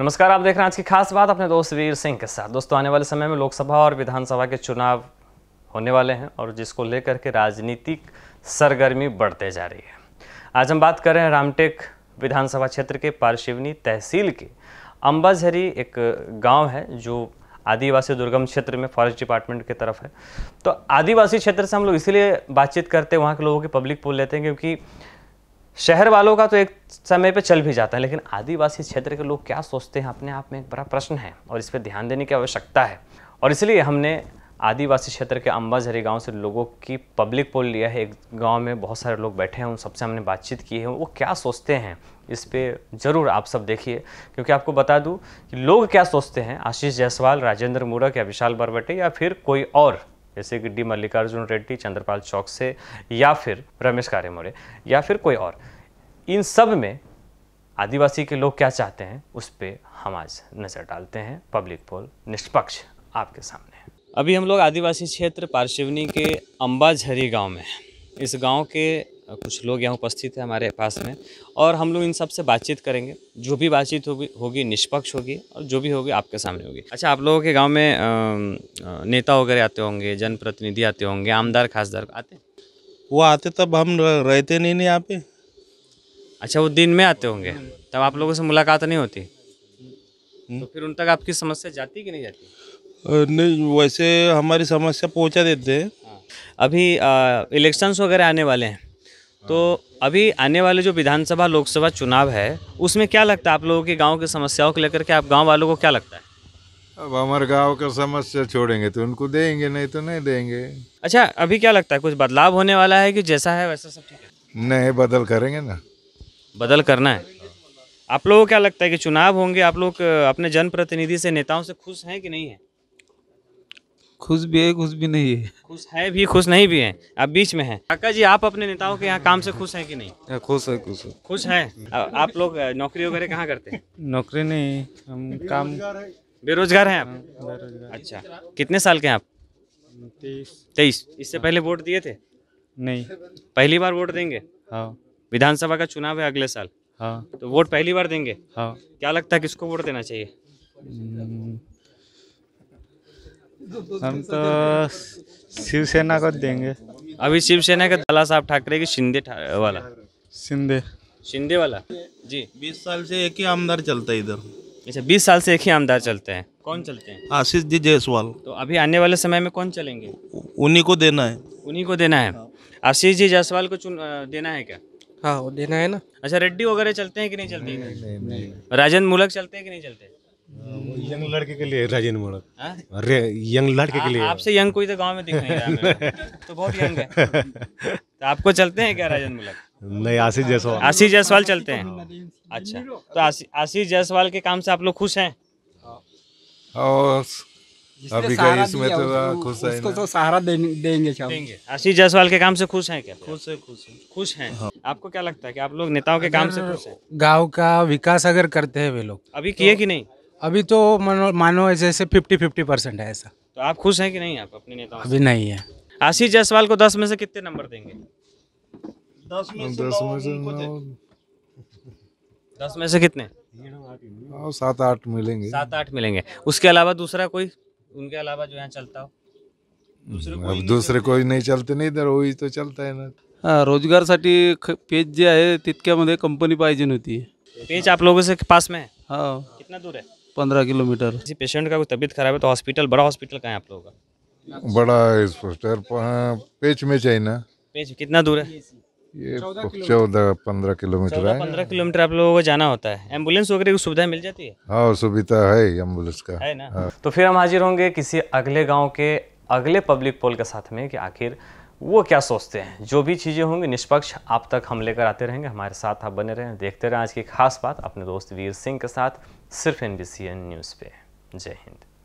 नमस्कार आप देख रहे हैं आज की खास बात अपने दोस्त वीर सिंह के साथ दोस्तों आने वाले समय में लोकसभा और विधानसभा के चुनाव होने वाले हैं और जिसको लेकर के राजनीतिक सरगर्मी बढ़ते जा रही है आज हम बात कर रहे हैं रामटेक विधानसभा क्षेत्र के पारशिवनी तहसील के अम्बाझरी एक गाँव है जो आदिवासी दुर्गम क्षेत्र में फॉरेस्ट डिपार्टमेंट की तरफ है तो आदिवासी क्षेत्र से हम लोग इसीलिए बातचीत करते हैं वहाँ के लोगों की पब्लिक पोल लेते हैं क्योंकि शहर वालों का तो एक समय पे चल भी जाता है लेकिन आदिवासी क्षेत्र के लोग क्या सोचते हैं अपने आप में एक बड़ा प्रश्न है और इस पर ध्यान देने की आवश्यकता है और इसलिए हमने आदिवासी क्षेत्र के अम्बाझरी गांव से लोगों की पब्लिक पोल लिया है एक गांव में बहुत सारे लोग बैठे हैं उन सबसे हमने बातचीत की है वो क्या सोचते हैं इस पर ज़रूर आप सब देखिए क्योंकि आपको बता दूँ कि लोग क्या सोचते हैं आशीष जायसवाल राजेंद्र मूरक या विशाल बरवटे या फिर कोई और जैसे कि डी मल्लिकार्जुन रेड्डी चंद्रपाल चौक से या फिर रमेश कारेमोड़े या फिर कोई और इन सब में आदिवासी के लोग क्या चाहते हैं उस पर हम आज नज़र डालते हैं पब्लिक पोल निष्पक्ष आपके सामने अभी हम लोग आदिवासी क्षेत्र पार्शिवनी के अम्बाझरी गांव में हैं इस गांव के कुछ लोग यहाँ उपस्थित हैं हमारे पास में और हम लोग इन सब से बातचीत करेंगे जो भी बातचीत होगी होगी निष्पक्ष होगी और जो भी होगी आपके सामने होगी अच्छा आप लोगों के गाँव में नेता वगैरह आते होंगे जनप्रतिनिधि आते होंगे आमदार खासदार आते वो आते तब हम रहते नहीं यहाँ पे अच्छा वो दिन में आते होंगे तब आप लोगों से मुलाकात नहीं होती हम्म। तो फिर उन तक आपकी समस्या जाती कि नहीं जाती नहीं वैसे हमारी समस्या पहुँचा देते हैं हाँ। अभी इलेक्शंस वगैरह आने वाले हैं तो अभी आने वाले जो विधानसभा लोकसभा चुनाव है उसमें क्या लगता है आप लोगों के गाँव की समस्याओं को लेकर के आप गाँव वालों को क्या लगता है अब हमारे गांव का समस्या छोड़ेंगे तो उनको देंगे नहीं तो नहीं देंगे अच्छा अभी क्या लगता है कुछ बदलाव होने वाला है कि जैसा है वैसा सब ठीक है नहीं बदल करेंगे ना बदल करना है आप लोगों को क्या लगता है कि चुनाव होंगे आप लोग अपने जनप्रतिनिधि से नेताओं से खुश हैं कि नहीं है खुश भी है खुश भी नहीं है खुश है भी खुश नहीं भी है अब बीच में है काका जी आप अपने नेताओं के यहाँ काम से खुश हैं कि नहीं हाँ, खुश है खुश है खुश है आप लोग नौकरी वगैरह कहाँ करते हैं नौकरी नहीं हम काम बेरोजगार हैं आप हाँ, बेरोजगार अच्छा कितने साल के हैं आप तेईस तेईस इससे पहले वोट दिए थे नहीं पहली बार वोट देंगे हाँ विधानसभा का चुनाव है अगले साल हाँ तो वोट पहली बार देंगे हाँ क्या लगता है किसको वोट देना चाहिए हम्म, हम तो, तो शिवसेना को देंगे अभी शिवसेना का दला साहब ठाकरे की शिंदे वाला शिंदे शिंदे वाला जी बीस साल से एक ही आमदार चलता है इधर अच्छा बीस साल से एक ही आमदार चलते हैं कौन चलते हैं आशीष जी जायसवाल तो अभी आने वाले समय में कौन चलेंगे उन्हीं को देना है उन्हीं को देना है आशीष जी जायसवाल को चुन देना है क्या हाँ वो देना है ना अच्छा रेड्डी वगैरह चलते हैं कि नहीं चलते राजन मूलक चलते हैं कि नहीं चलते यंग लड़के के लिए राजेंद्र मोड़क हाँ? अरे यंग लड़के के लिए आपसे यंग कोई तो गांव में दिख नहीं रहा तो बहुत यंग है तो आपको चलते हैं क्या राजेंद्र मोड़क नहीं आशीष जायसवाल आशीष जायसवाल चलते हैं अच्छा तो आशीष जायसवाल के काम से आप लोग खुश हैं अभी का इसमें तो खुश है उसको तो सहारा देंगे आशीष जायसवाल के काम से खुश हैं क्या खुश है खुश है खुश हैं आपको क्या लगता है कि आप लोग नेताओं के काम से खुश हैं गांव का विकास अगर करते हैं वे लोग अभी किए कि नहीं अभी तो मानो मानो जैसे फिफ्टी फिफ्टी परसेंट है ऐसा तो आप खुश हैं कि नहीं आप अपने नेताओं अभी नहीं है आशीष जायसवाल को दस में से कितने नंबर देंगे दस में से दस में से दस में से कितने हाँ, सात आठ मिलेंगे सात आठ मिलेंगे उसके अलावा दूसरा कोई उनके अलावा जो यहाँ चलता हो दूसरे दूसरे कोई नहीं चलते नहीं तर वही तो चलता है ना हाँ, रोजगार साठी पेज जे है तितक्या कंपनी पाहिजे नव्हती पेज आप लोगों से पास में है हाँ कितना दूर है पंद्रह किलोमीटर किसी पेशेंट का कोई तबीयत खराब है तो हॉस्पिटल बड़ा हॉस्पिटल कहाँ है आप लोगों का बड़ा इस पोस्टर पेच में चाहिए ना पेच कितना दूर है ये चौदह पंद्रह किलोमीटर है पंद्रह किलोमीटर आप लोगों को जाना होता है एम्बुलेंस वगैरह की सुविधा मिल जाती है हाँ सुविधा है एम्बुलेंस का है ना हाँ। तो फिर हम हाजिर होंगे किसी अगले गाँव के अगले पब्लिक पोल के साथ में कि आखिर वो क्या सोचते हैं जो भी चीज़ें होंगी निष्पक्ष आप तक हम लेकर आते रहेंगे हमारे साथ आप बने रहें देखते रहें आज की खास बात अपने दोस्त वीर सिंह के साथ सिर्फ एन न्यूज़ पे जय हिंद